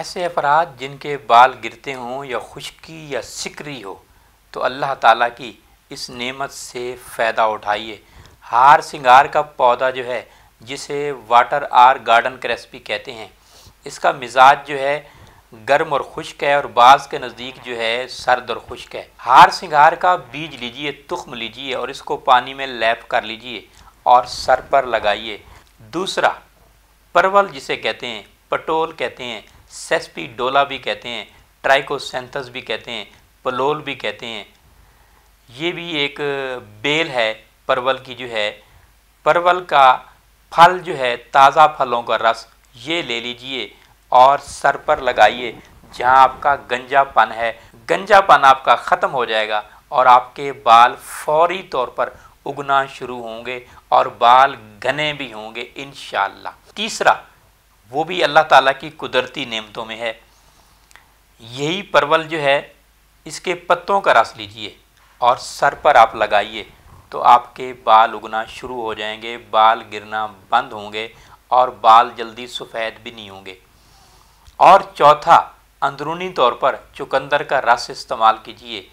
ऐसे अफराद जिनके बाल गिरते हों या खुशकी या सिकरी हो तो अल्लाह ताला की इस नेमत से फ़ायदा उठाइए हार सिंगार का पौधा जो है जिसे वाटर आर गार्डन क्रेस कहते हैं इसका मिजाज जो है गर्म और खुश्क है और बाज़ के नज़दीक जो है सर्द और खुश्क है हार सिंगार का बीज लीजिए तुख्म लीजिए और इसको पानी में लैप कर लीजिए और सर पर लगाइए दूसरा परवल जिसे कहते हैं पटोल कहते हैं डोला भी कहते हैं ट्राइकोसेंथस भी कहते हैं पलोल भी कहते हैं ये भी एक बेल है परवल की जो है परवल का फल जो है ताज़ा फलों का रस ये ले लीजिए और सर पर लगाइए जहाँ आपका गंजापन है गंजापन आपका ख़त्म हो जाएगा और आपके बाल फौरी तौर पर उगना शुरू होंगे और बाल घने भी होंगे इन तीसरा वो भी अल्लाह ताला की कुदरती नेमतों में है यही परवल जो है इसके पत्तों का रस लीजिए और सर पर आप लगाइए तो आपके बाल उगना शुरू हो जाएंगे बाल गिरना बंद होंगे और बाल जल्दी सफ़ेद भी नहीं होंगे और चौथा अंदरूनी तौर पर चुकंदर का रस इस्तेमाल कीजिए